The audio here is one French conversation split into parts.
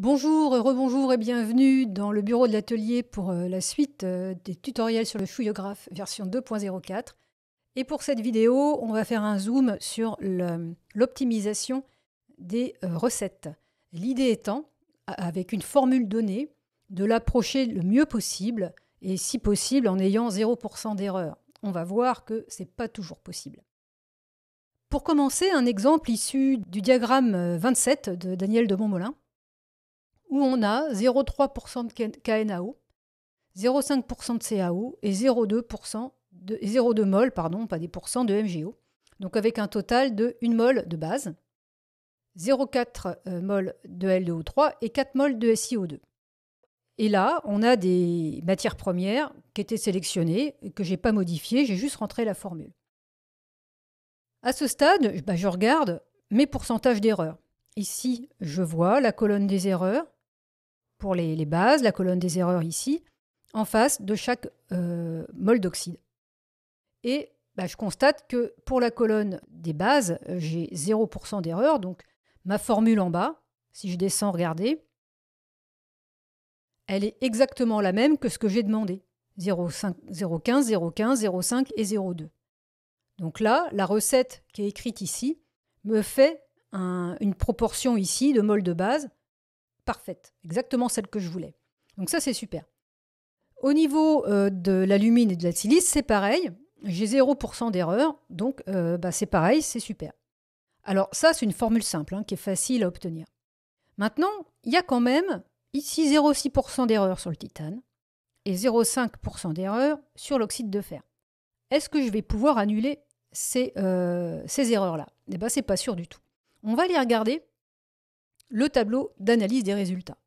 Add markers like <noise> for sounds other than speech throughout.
Bonjour, rebonjour et bienvenue dans le bureau de l'atelier pour euh, la suite euh, des tutoriels sur le chouillographe version 2.04. Et pour cette vidéo, on va faire un zoom sur l'optimisation des euh, recettes. L'idée étant, avec une formule donnée, de l'approcher le mieux possible et si possible en ayant 0% d'erreur. On va voir que ce n'est pas toujours possible. Pour commencer, un exemple issu du diagramme 27 de Daniel de Montmolin où on a 0,3% de KNAO, 0,5% de CAO et 0,2% mol, pardon, pas des de MgO. Donc avec un total de 1 mol de base, 0,4 euh, mol de L2O3 et 4 mol de SiO2. Et là, on a des matières premières qui étaient sélectionnées, que je n'ai pas modifiées, j'ai juste rentré la formule. À ce stade, bah, je regarde mes pourcentages d'erreurs. Ici, je vois la colonne des erreurs, pour les, bases, la colonne des erreurs ici, en face de chaque euh, mol d'oxyde. Et bah, je constate que pour la colonne des bases, j'ai 0% d'erreur, donc ma formule en bas, si je descends, regarder elle est exactement la même que ce que j'ai demandé. 0,15, 0,15, 0,5 et 0,2. Donc là, la recette qui est écrite ici me fait une proportion ici de mol de base parfaite, exactement celle que je voulais. Donc ça, c'est super. Au niveau euh, de l'alumine et de la silice, c'est pareil. J'ai 0% d'erreur, donc euh, bah, c'est pareil, c'est super. Alors ça, c'est une formule simple hein, qui est facile à obtenir. Maintenant, il y a quand même ici 0,6% d'erreur sur le titane et 0,5% d'erreur sur l'oxyde de fer. Est-ce que je vais pouvoir annuler ces, euh, ces erreurs-là Eh bien, c'est pas sûr du tout. On va les regarder le tableau d'analyse des résultats.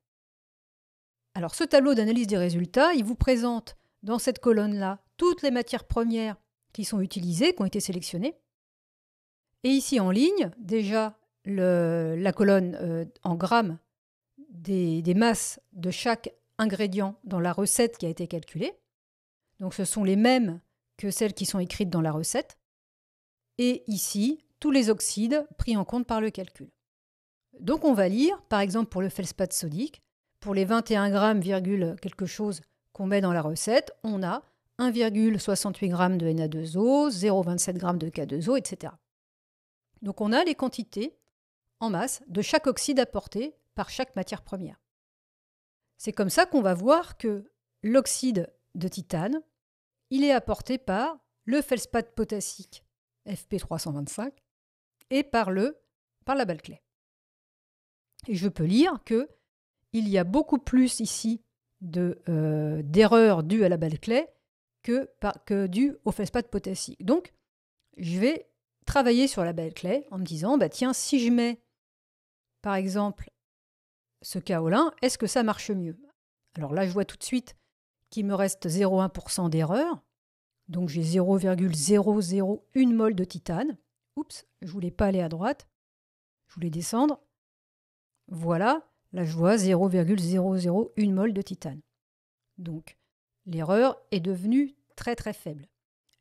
Alors ce tableau d'analyse des résultats, il vous présente dans cette colonne-là toutes les matières premières qui sont utilisées, qui ont été sélectionnées. Et ici en ligne, déjà la colonne euh, en grammes des, des masses de chaque ingrédient dans la recette qui a été calculée. Donc ce sont les mêmes que celles qui sont écrites dans la recette. Et ici, tous les oxydes pris en compte par le calcul. Donc on va lire, par exemple pour le feldspath sodique, pour les 21 g, quelque chose qu'on met dans la recette, on a 1,68 g de Na2O, 0,27 g de K2O, etc. Donc on a les quantités en masse de chaque oxyde apporté par chaque matière première. C'est comme ça qu'on va voir que l'oxyde de titane, il est apporté par le feldspath potassique FP325 et par, le, par la et je peux lire que il y a beaucoup plus ici de, euh, d'erreurs dues à la belle clé que, que dues au de potassique. Donc, je vais travailler sur la belle clé en me disant, bah tiens, si je mets, par exemple, ce kaolin, est-ce que ça marche mieux Alors là, je vois tout de suite qu'il me reste 0,1% d'erreur. Donc j'ai 0,001 mol de titane. Oups, je voulais pas aller à droite. Je voulais descendre. Voilà, là je vois 0,001 mol de titane. Donc l'erreur est devenue très très faible.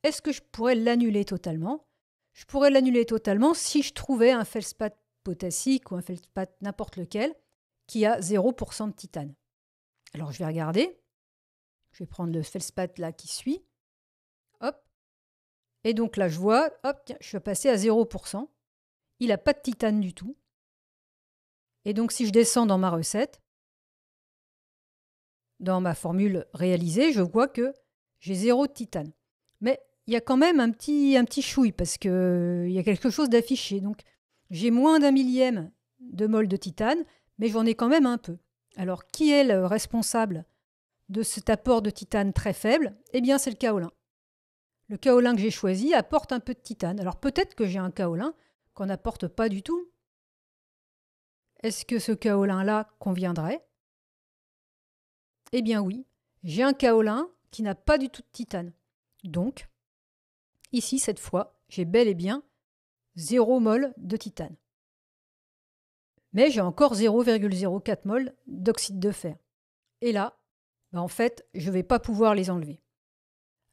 Est-ce que je pourrais l'annuler totalement Je pourrais l'annuler totalement si je trouvais un feldspath potassique ou un feldspath n'importe lequel qui a 0% de titane. Alors je vais regarder. Je vais prendre le feldspath là qui suit. Hop. Et donc là je vois, hop, je suis passé à 0%. Il n'a pas de titane du tout. Et donc si je descends dans ma recette, dans ma formule réalisée, je vois que j'ai zéro de titane. Mais il y a quand même un petit, un petit chouille parce qu'il y a quelque chose d'affiché. Donc j'ai moins d'un millième de mol de titane, mais j'en ai quand même un peu. Alors qui est le responsable de cet apport de titane très faible Eh bien c'est le kaolin. Le kaolin que j'ai choisi apporte un peu de titane. Alors peut-être que j'ai un kaolin qu'on n'apporte pas du tout, est-ce que ce kaolin-là conviendrait Eh bien oui, j'ai un kaolin qui n'a pas du tout de titane. Donc, ici, cette fois, j'ai bel et bien 0 mol de titane. Mais j'ai encore 0,04 mol d'oxyde de fer. Et là, bah, en fait, je ne vais pas pouvoir les enlever.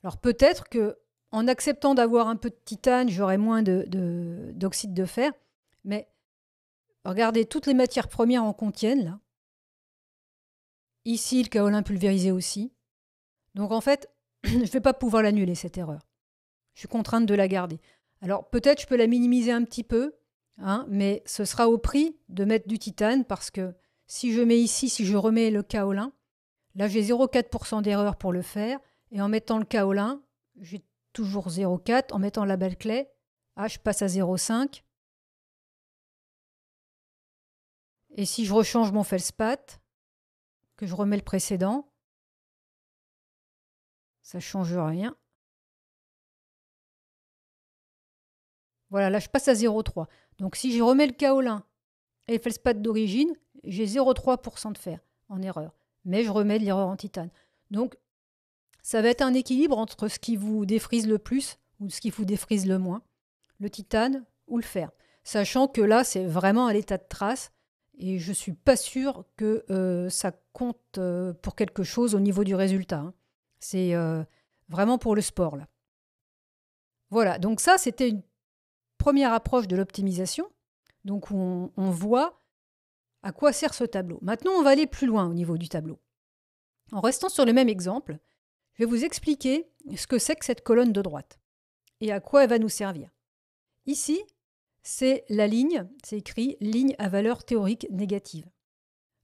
Alors peut-être que en acceptant d'avoir un peu de titane, j'aurai moins d'oxyde de, de fer, mais Regardez, toutes les matières premières en contiennent, là. Ici, le kaolin pulvérisé aussi. Donc en fait, <clears throat> je ne vais pas pouvoir l'annuler, cette erreur. Je suis contrainte de la garder. Alors peut-être je peux la minimiser un petit peu, hein, mais ce sera au prix de mettre du titane, parce que si je mets ici, si je remets le kaolin, là j'ai 0,4% d'erreur pour le faire, et en mettant le kaolin, j'ai toujours 0,4, en mettant la belle clé, ah, je passe à 0,5, Et si je rechange mon felspat, que je remets le précédent, ça change rien. Voilà, là je passe à 0,3. Donc si je remets le kaolin et le feldspath d'origine, j'ai 0,3% de fer en erreur. Mais je remets de l'erreur en titane. Donc ça va être un équilibre entre ce qui vous défrise le plus ou ce qui vous défrise le moins, le titane ou le fer. Sachant que là, c'est vraiment à l'état de trace. Et je ne suis pas sûre que euh, ça compte euh, pour quelque chose au niveau du résultat. Hein. C'est euh, vraiment pour le sport, là. Voilà, donc ça, c'était une première approche de l'optimisation. Donc on, on voit à quoi sert ce tableau. Maintenant, on va aller plus loin au niveau du tableau. En restant sur le même exemple, je vais vous expliquer ce que c'est que cette colonne de droite et à quoi elle va nous servir. Ici, c'est la ligne, c'est écrit ligne à valeur théorique négative.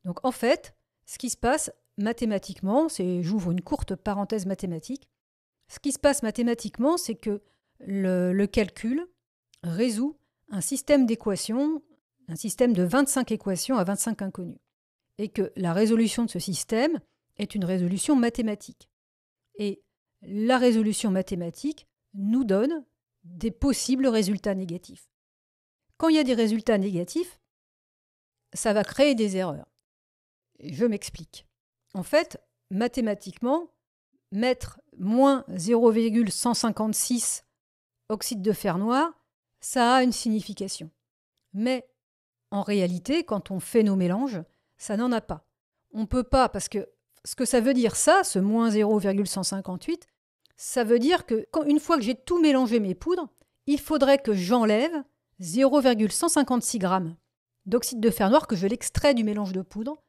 Donc en fait, ce qui se passe mathématiquement, c'est j'ouvre une courte parenthèse mathématique. Ce qui se passe mathématiquement, c'est que le, le, calcul résout un système d'équations, un système de 25 équations à 25 inconnues, et que la résolution de ce système est une résolution mathématique. Et la résolution mathématique nous donne des possibles résultats négatifs. Quand il y a des résultats négatifs, ça va créer des erreurs. Je m'explique. En fait, mathématiquement, mettre moins 0,156 oxyde de fer noir, ça a une signification. Mais en réalité, quand on fait nos mélanges, ça n'en a pas. On ne peut pas, parce que ce que ça veut dire ça, ce moins 0,158, ça veut dire que une fois que j'ai tout mélangé mes poudres, il faudrait que j'enlève 0,156 g d'oxyde de fer noir que je l'extrais du mélange de poudre.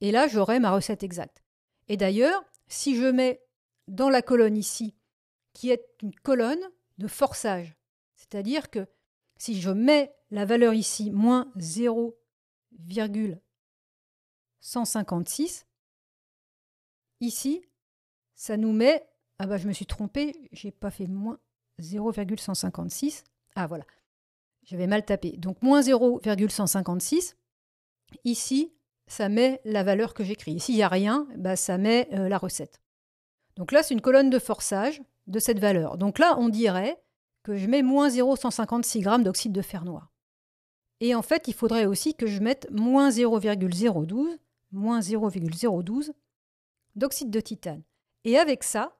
Et là, j'aurai ma recette exacte. Et d'ailleurs, si je mets dans la colonne ici, qui est une colonne de forçage, c'est-à-dire que si je mets la valeur ici, moins 0,156, ici, ça nous met... Ah bah je me suis trompé, j'ai pas fait moins 0,156. Ah voilà, j'avais mal tapé. Donc moins 0,156. Ici, ça met la valeur que j'écris. Ici, il n'y a rien, bah, ça met euh, la recette. Donc là, c'est une colonne de forçage de cette valeur. Donc là, on dirait que je mets moins 0,156 g d'oxyde de fer noir. Et en fait, il faudrait aussi que je mette moins 0,012, moins 0,012 d'oxyde de titane. Et avec ça,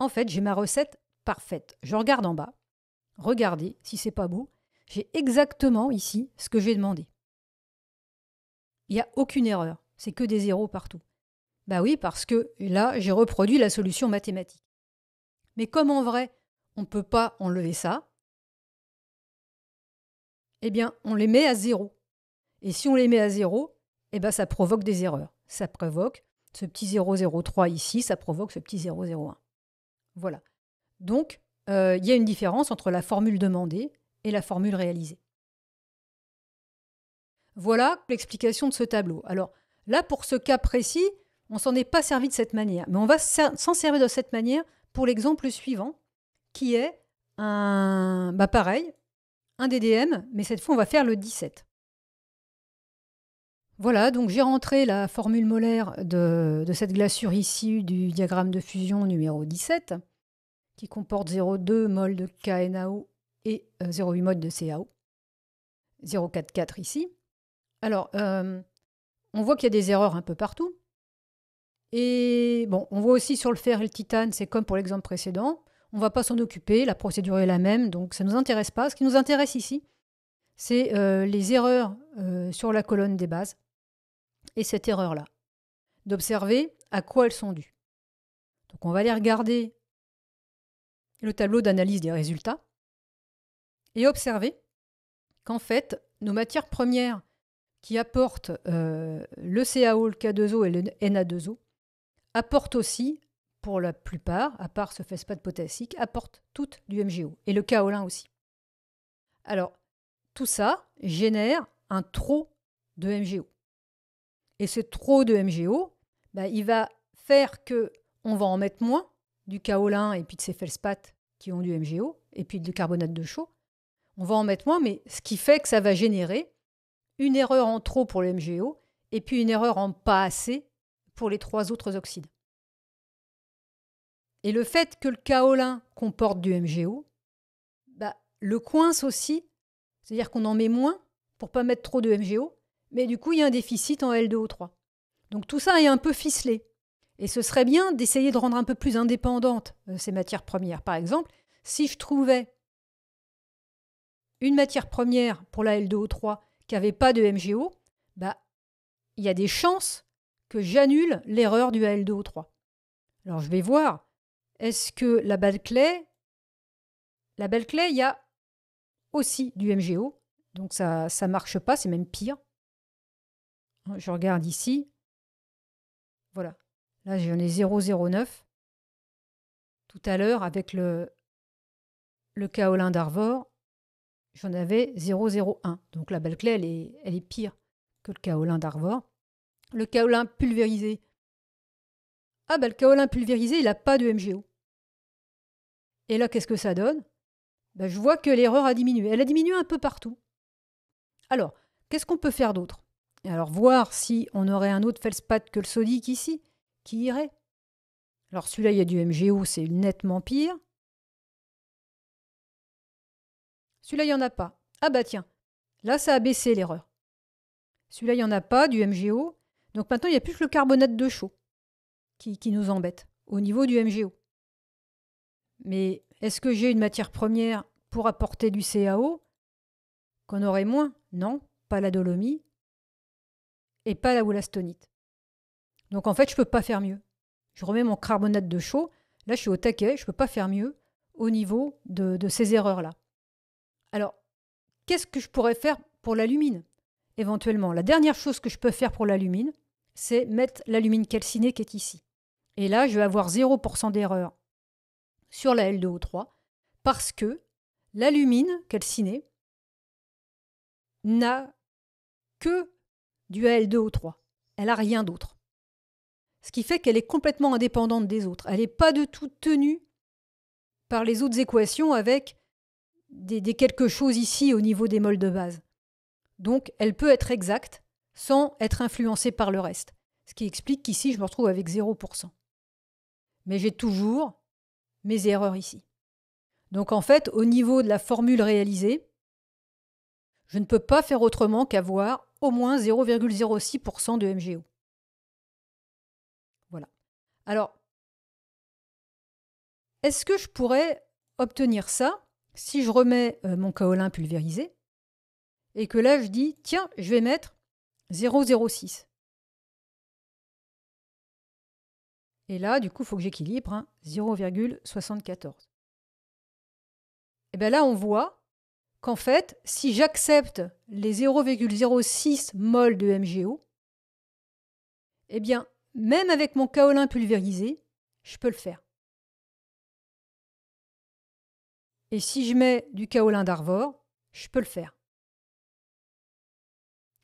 en fait, j'ai ma recette parfaite. Je regarde en bas. Regardez si c'est pas beau. J'ai exactement ici ce que j'ai demandé. Il n'y a aucune erreur, c'est que des zéros partout. Bah oui, parce que là, j'ai reproduit la solution mathématique. Mais comme en vrai, on ne peut pas enlever ça, eh bien, on les met à zéro. Et si on les met à zéro, eh ben, ça provoque des erreurs. Ça provoque ce petit 003 ici, ça provoque ce petit 001. Voilà. Donc, euh, il y a une différence entre la formule demandée et la formule réalisée. Voilà l'explication de ce tableau. Alors là, pour ce cas précis, on ne s'en est pas servi de cette manière, mais on va s'en servir de cette manière pour l'exemple suivant, qui est un, bah, pareil, un DDM, mais cette fois on va faire le 17. Voilà, donc j'ai rentré la formule molaire de, cette glaçure ici, du diagramme de fusion numéro 17, qui comporte 0,2 mol de KNaO et 0,8 euh, mode de CAO. 0,44 ici. Alors, euh, on voit qu'il y a des erreurs un peu partout. Et bon, on voit aussi sur le fer et le titane, c'est comme pour l'exemple précédent. On ne va pas s'en occuper, la procédure est la même, donc ça ne nous intéresse pas. Ce qui nous intéresse ici, c'est euh, les erreurs sur la colonne des bases et cette erreur-là. D'observer à quoi elles sont dues. Donc on va aller regarder le tableau d'analyse des résultats et observez qu'en fait, nos matières premières qui apportent euh, le CaO, le K2O et le Na2O apportent aussi, pour la plupart, à part ce phosphate potassique, apportent toutes du MgO et le kaolin aussi. Alors, tout ça génère un trop de MgO. Et ce trop de MgO, bah, il va faire que on va en mettre moins du kaolin et puis de ces feldspaths qui ont du MgO et puis du carbonate de chaux on va en mettre moins, mais ce qui fait que ça va générer une erreur en trop pour le MgO et puis une erreur en pas assez pour les trois autres oxydes. Et le fait que le kaolin comporte du MgO, bah, le coince aussi, c'est-à-dire qu'on en met moins pour pas mettre trop de MgO, mais du coup il y a un déficit en L2O3. Donc tout ça est un peu ficelé. Et ce serait bien d'essayer de rendre un peu plus indépendantes euh, ces matières premières. Par exemple, si je trouvais une matière première pour la o 3 qui n'avait pas de MGO, bah, il y a des chances que j'annule l'erreur du o 3 Alors je vais voir, est-ce que la belle clé... la clé, il y a aussi du MGO, donc ça ne marche pas, c'est même pire. Hein, je regarde ici, voilà, là j'en ai 009. Tout à l'heure, avec le, le kaolin d'Arvor, j'en avais 0,01. Donc la belle elle est, elle est pire que le kaolin d'Arvor. Le kaolin pulvérisé. Ah bah le kaolin pulvérisé, il n'a pas de MGO. Et là, qu'est-ce que ça donne ben, Je vois que l'erreur a diminué. Elle a diminué un peu partout. Alors, qu'est-ce qu'on peut faire d'autre Alors, voir si on aurait un autre feldspath que le sodique ici, qui irait. Alors celui-là, il y a du MGO, c'est nettement pire. Celui-là, il n'y en a pas. Ah bah tiens, là, ça a baissé l'erreur. Celui-là, il n'y en a pas, du MGO. Donc maintenant, il n'y a plus que le carbonate de chaux qui, qui nous embête au niveau du MGO. Mais est-ce que j'ai une matière première pour apporter du CAO qu'on aurait moins Non, pas la dolomie et pas la wollastonite. Donc en fait, je ne peux pas faire mieux. Je remets mon carbonate de chaux. Là, je suis au taquet, je ne peux pas faire mieux au niveau de ces erreurs-là. Alors, qu'est-ce que je pourrais faire pour l'alumine Éventuellement, la dernière chose que je peux faire pour l'alumine, c'est mettre l'alumine calcinée qui est ici. Et là, je vais avoir 0% d'erreur sur la L2O3 parce que l'alumine calcinée n'a que du L 2 o 3 Elle n'a rien d'autre. Ce qui fait qu'elle est complètement indépendante des autres. Elle n'est pas du tout tenue par les autres équations avec des, quelque chose ici au niveau des molles de base. Donc elle peut être exacte sans être influencée par le reste, ce qui explique qu'ici je me retrouve avec 0%. Mais j'ai toujours mes erreurs ici. Donc en fait, au niveau de la formule réalisée, je ne peux pas faire autrement qu'avoir au moins 0,06% de MGO. Voilà. Alors, est-ce que je pourrais obtenir ça si je remets euh, mon kaolin pulvérisé, et que là je dis, tiens, je vais mettre 0,06. Et là, du coup, il faut que j'équilibre 0,74. Et bien là, on voit qu'en fait, si j'accepte les 0,06 mol de MgO, eh bien, même avec mon kaolin pulvérisé, je peux le faire. Et si je mets du kaolin d'Arvor, je peux le faire.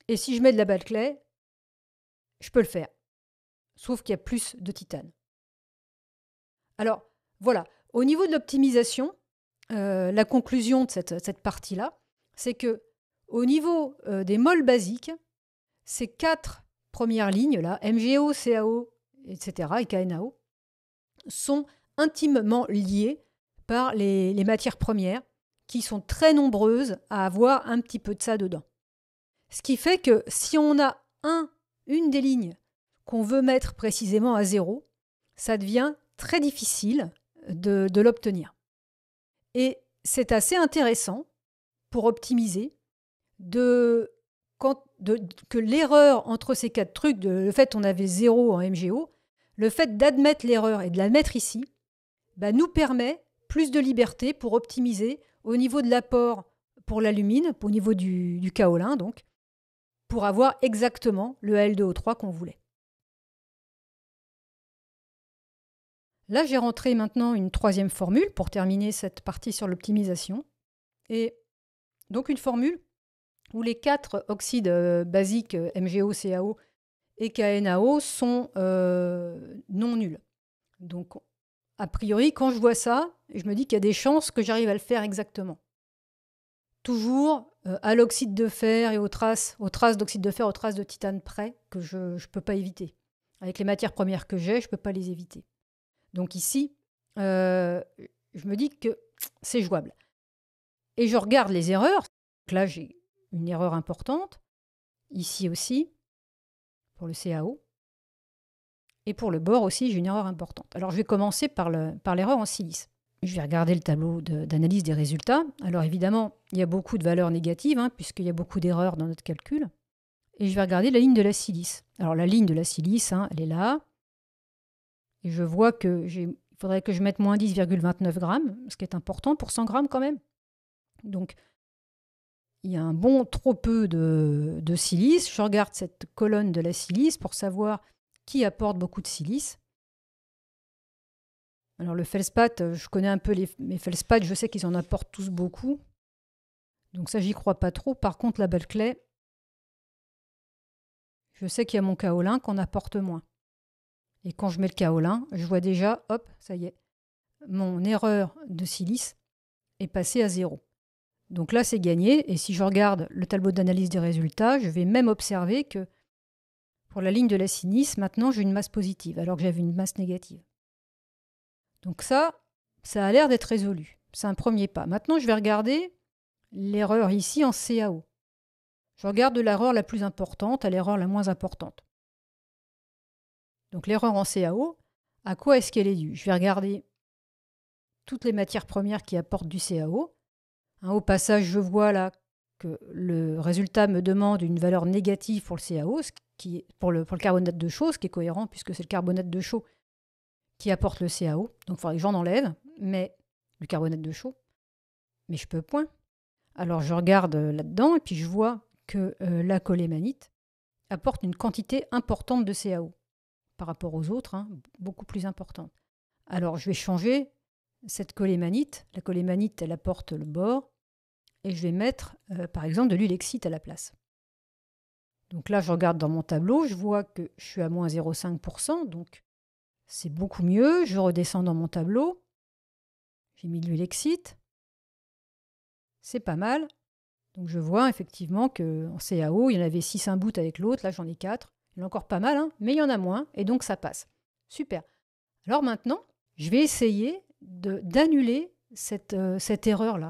Et si je mets de la balclay, je peux le faire. Sauf qu'il y a plus de titane. Alors, voilà. Au niveau de l'optimisation, euh, la conclusion de cette, cette partie-là, c'est que au niveau euh, des molles basiques, ces quatre premières lignes-là, MGO, CAO, etc., et KNAO, sont intimement liées les, matières premières, qui sont très nombreuses à avoir un petit peu de ça dedans. Ce qui fait que si on a un, une des lignes qu'on veut mettre précisément à zéro, ça devient très difficile de, l'obtenir. Et c'est assez intéressant pour optimiser de, que l'erreur entre ces quatre trucs, le fait qu'on avait zéro en MGO, le fait d'admettre l'erreur et de la mettre ici, bah, nous permet plus de liberté pour optimiser au niveau de l'apport pour l'alumine, au niveau du, kaolin donc, pour avoir exactement le l 2 o 3 qu'on voulait. Là, j'ai rentré maintenant une troisième formule pour terminer cette partie sur l'optimisation. Et donc une formule où les quatre oxydes euh, basiques euh, MgO, CaO et KNaO sont euh, non nuls. Donc a priori, quand je vois ça, je me dis qu'il y a des chances que j'arrive à le faire exactement. Toujours euh, à l'oxyde de fer et aux traces, aux traces d'oxyde de fer, aux traces de titane près, que je ne peux pas éviter. Avec les matières premières que j'ai, je ne peux pas les éviter. Donc ici, euh, je me dis que c'est jouable. Et je regarde les erreurs. là, j'ai une erreur importante. Ici aussi, pour le CAO. Et pour le bord aussi, j'ai une erreur importante. Alors je vais commencer par l'erreur en silice. Je vais regarder le tableau d'analyse des résultats. Alors évidemment, il y a beaucoup de valeurs négatives, hein, puisqu'il y a beaucoup d'erreurs dans notre calcul. Et je vais regarder la ligne de la silice. Alors la ligne de la silice, hein, elle est là. Et je vois que faudrait que je mette moins 10,29 grammes, ce qui est important pour 100 grammes quand même. Donc il y a un bon trop peu de silice. Je regarde cette colonne de la silice pour savoir apporte beaucoup de silice. Alors le Felspat, euh, je connais un peu les, Felspat, je sais qu'ils en apportent tous beaucoup. Donc ça, j'y crois pas trop. Par contre, la clé, je sais qu'il y a mon kaolin qu'on apporte moins. Et quand je mets le kaolin, je vois déjà, hop, ça y est, mon erreur de silice est passée à zéro. Donc là, c'est gagné. Et si je regarde le tableau d'analyse des résultats, je vais même observer que pour la ligne de la sinistre, maintenant j'ai une masse positive, alors que j'avais une masse négative. Donc ça, ça a l'air d'être résolu. C'est un premier pas. Maintenant, je vais regarder l'erreur ici en CAO. Je regarde de l'erreur la plus importante à l'erreur la moins importante. Donc l'erreur en CAO, à quoi est-ce qu'elle est due Je vais regarder toutes les matières premières qui apportent du CAO. Hein, au passage, je vois là que le résultat me demande une valeur négative pour le CAO, pour le, carbonate de chaux, ce qui est cohérent puisque c'est le carbonate de chaux qui apporte le CaO. Donc il faudrait que j'en enlève, mais du carbonate de chaux. Mais je peux point. Alors je regarde euh, là-dedans et puis je vois que euh, la colémanite apporte une quantité importante de CaO par rapport aux autres, hein, beaucoup plus importante. Alors je vais changer cette colémanite. La colémanite, elle apporte le bord et je vais mettre euh, par exemple de l'ulexite à la place. Donc là, je regarde dans mon tableau, je vois que je suis à moins 0,5%, donc c'est beaucoup mieux. Je redescends dans mon tableau, j'ai mis de c'est pas mal. Donc je vois effectivement que en CAO, il y en avait 6 un bout avec l'autre, là j'en ai 4. Il y en a encore pas mal, hein, mais il y en a moins, et donc ça passe. Super. Alors maintenant, je vais essayer d'annuler cette, euh, cette erreur-là.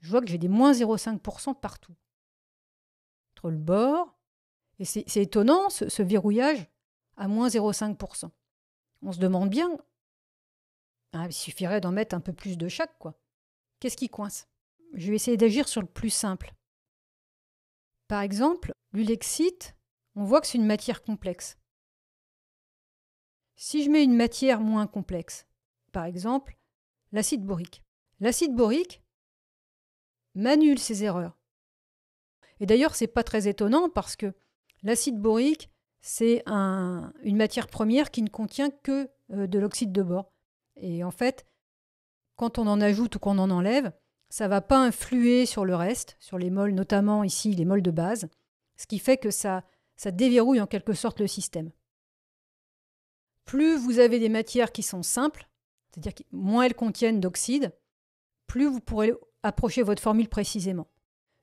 Je vois que j'ai des moins 0,5% partout. Entre le bord, et c'est étonnant, ce, verrouillage à moins 0,5%. On se demande bien, hein, il suffirait d'en mettre un peu plus de chaque, quoi. Qu'est-ce qui coince Je vais essayer d'agir sur le plus simple. Par exemple, l'ulexite, on voit que c'est une matière complexe. Si je mets une matière moins complexe, par exemple l'acide borique, l'acide borique m'annule ses erreurs. Et d'ailleurs, ce n'est pas très étonnant parce que L'acide borique, c'est une matière première qui ne contient que euh, de l'oxyde de bore. Et en fait, quand on en ajoute ou qu'on en enlève, ça ne va pas influer sur le reste, sur les molles, notamment ici les molles de base, ce qui fait que ça, ça déverrouille en quelque sorte le système. Plus vous avez des matières qui sont simples, c'est-à-dire que moins elles contiennent d'oxyde, plus vous pourrez approcher votre formule précisément.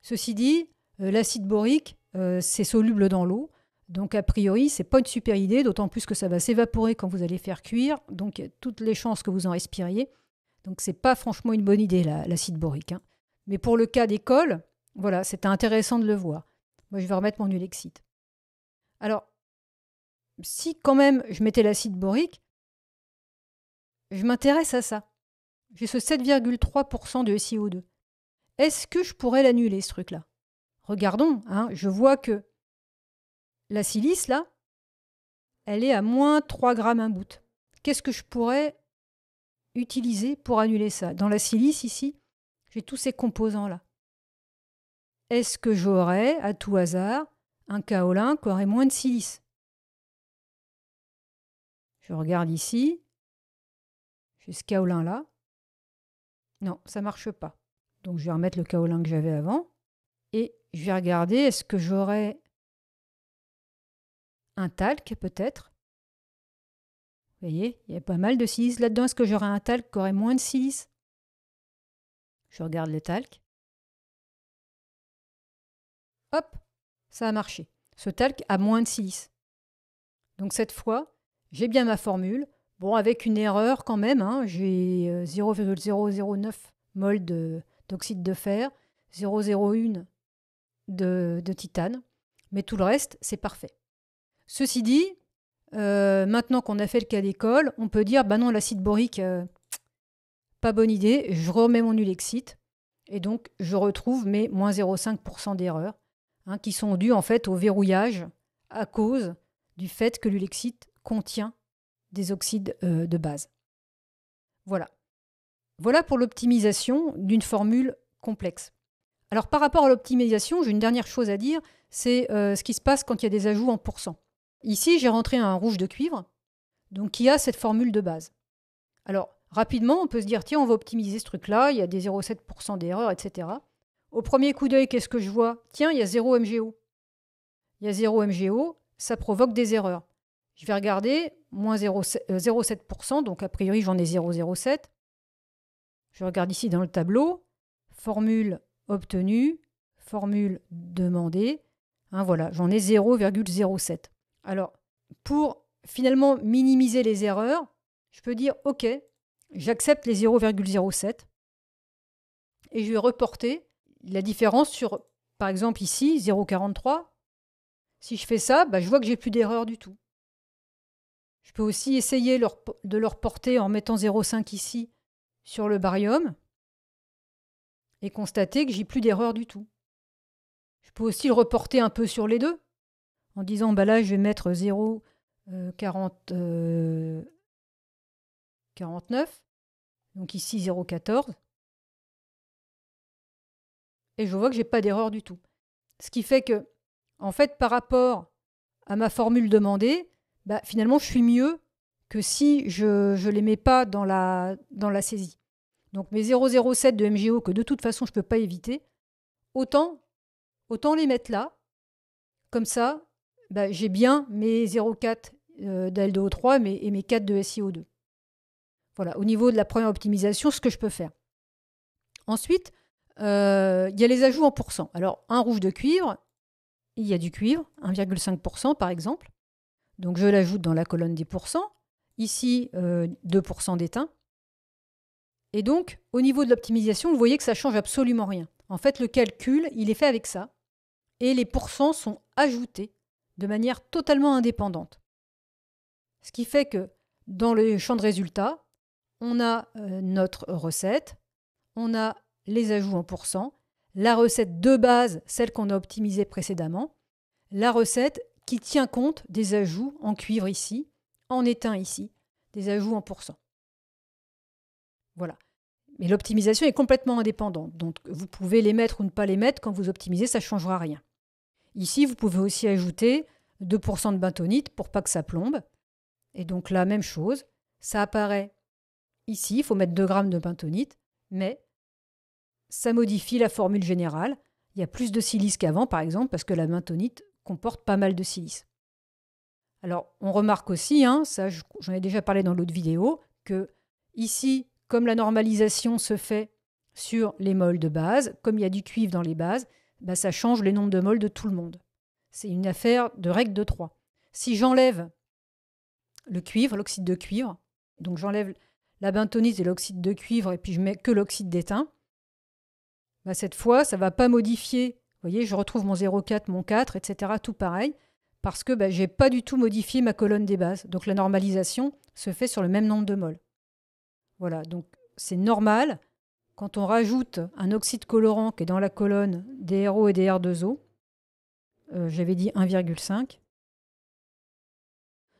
Ceci dit, euh, l'acide borique euh, c'est soluble dans l'eau. Donc a priori, c'est pas une super idée, d'autant plus que ça va s'évaporer quand vous allez faire cuire. Donc il y a toutes les chances que vous en respiriez. Donc c'est pas franchement une bonne idée l'acide borique. Hein. Mais pour le cas des voilà, c'était intéressant de le voir. Moi, je vais remettre mon ulexite. Alors, si quand même je mettais l'acide borique, je m'intéresse à ça. J'ai ce 7,3% de SiO2. Est-ce que je pourrais l'annuler, ce truc-là regardons, hein, je vois que la silice, là, elle est à moins 3 grammes un bout. Qu'est-ce que je pourrais utiliser pour annuler ça Dans la silice, ici, j'ai tous ces composants-là. Est-ce que j'aurais, à tout hasard, un kaolin qui aurait moins de silice Je regarde ici. J'ai ce kaolin-là. Non, ça ne marche pas. Donc je vais remettre le kaolin que j'avais avant je vais regarder, est-ce que j'aurai un talc peut-être Vous voyez, il y a pas mal de silice là-dedans. Est-ce que j'aurai un talc qui aurait moins de silice Je regarde le talc. Hop, ça a marché. Ce talc a moins de silice. Donc cette fois, j'ai bien ma formule. Bon, avec une erreur quand même, hein, j'ai 0,009 euh, mol d'oxyde de, de fer, 0,01 de, titane, mais tout le reste, c'est parfait. Ceci dit, euh, maintenant qu'on a fait le cas d'école, on peut dire, bah non, l'acide borique, euh, pas bonne idée, je remets mon ulexite, et donc je retrouve mes moins 0,5% d'erreurs, hein, qui sont dues en fait au verrouillage à cause du fait que l'ulexite contient des oxydes euh, de base. Voilà. Voilà pour l'optimisation d'une formule complexe. Alors par rapport à l'optimisation, j'ai une dernière chose à dire, c'est euh, ce qui se passe quand il y a des ajouts en pourcent. Ici, j'ai rentré un rouge de cuivre, donc qui a cette formule de base. Alors rapidement, on peut se dire, tiens, on va optimiser ce truc-là, il y a des 0,7% d'erreur, etc. Au premier coup d'œil, qu'est-ce que je vois Tiens, il y a 0 MGO. Il y a 0 MGO, ça provoque des erreurs. Je vais regarder, moins 0,7%, euh, donc a priori j'en ai 0,07. Je regarde ici dans le tableau, formule obtenu, formule demandée. Hein, voilà, j'en ai 0,07. Alors, pour finalement minimiser les erreurs, je peux dire OK, j'accepte les 0,07 et je vais reporter la différence sur, par exemple, ici, 0,43. Si je fais ça, bah, je vois que j'ai plus d'erreur du tout. Je peux aussi essayer de le reporter en mettant 0,5 ici sur le barium et constater que j'ai plus d'erreur du tout. Je peux aussi le reporter un peu sur les deux, en disant bah là je vais mettre 0,49, euh, euh, donc ici 0,14, et je vois que j'ai pas d'erreur du tout. Ce qui fait que, en fait, par rapport à ma formule demandée, bah, finalement je suis mieux que si je ne les mets pas dans la, dans la saisie donc mes 0,07 de MGO que de toute façon je ne peux pas éviter, autant, autant les mettre là. Comme ça, bah, j'ai bien mes 0,4 2 euh, o 3 et mes 4 de SiO2. Voilà, au niveau de la première optimisation, ce que je peux faire. Ensuite, euh, il y a les ajouts en pourcent. Alors, un rouge de cuivre, il y a du cuivre, 1,5% par exemple. Donc, je l'ajoute dans la colonne des pourcents. Ici, 2% euh, d'étain. Et donc, au niveau de l'optimisation, vous voyez que ça ne change absolument rien. En fait, le calcul, il est fait avec ça. Et les pourcents sont ajoutés de manière totalement indépendante. Ce qui fait que dans le champ de résultats, on a euh, notre recette, on a les ajouts en pourcent, la recette de base, celle qu'on a optimisée précédemment, la recette qui tient compte des ajouts en cuivre ici, en étain ici, des ajouts en pourcent. Voilà. Mais l'optimisation est complètement indépendante. Donc vous pouvez les mettre ou ne pas les mettre. Quand vous optimisez, ça ne changera rien. Ici, vous pouvez aussi ajouter 2% de bentonite pour pas que ça plombe. Et donc la même chose. Ça apparaît ici. Il faut mettre 2 grammes de bentonite. Mais ça modifie la formule générale. Il y a plus de silice qu'avant, par exemple, parce que la bentonite comporte pas mal de silice. Alors, on remarque aussi, hein, ça j'en ai déjà parlé dans l'autre vidéo, que ici, comme la normalisation se fait sur les molles de base, comme il y a du cuivre dans les bases, bah ça change les nombres de molles de tout le monde. C'est une affaire de règle de 3. Si j'enlève le cuivre, l'oxyde de cuivre, donc j'enlève la bentonite et l'oxyde de cuivre et puis je mets que l'oxyde d'étain, bah, cette fois, ça ne va pas modifier. Vous voyez, je retrouve mon 0,4, mon 4, etc. Tout pareil, parce que bah, je n'ai pas du tout modifié ma colonne des bases. Donc la normalisation se fait sur le même nombre de molles. Voilà, donc c'est normal quand on rajoute un oxyde colorant qui est dans la colonne DRO et DR2O, euh, j'avais dit 1,5,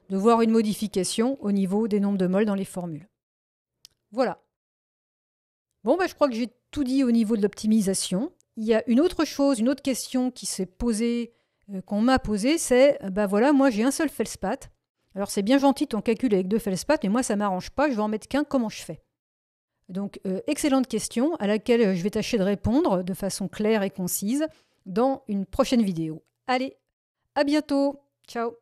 de voir une modification au niveau des nombres de moles dans les formules. Voilà. Bon, ben, je crois que j'ai tout dit au niveau de l'optimisation. Il y a une autre chose, une autre question qui s'est posée, euh, qu'on m'a posée, c'est, euh, ben voilà, moi j'ai un seul felspat. Alors c'est bien gentil ton calcul avec deux feldspaths, mais moi ça m'arrange pas, je vais en mettre qu'un, comment je fais Donc euh, excellente question à laquelle euh, je vais tâcher de répondre de façon claire et concise dans une prochaine vidéo. Allez, à bientôt, ciao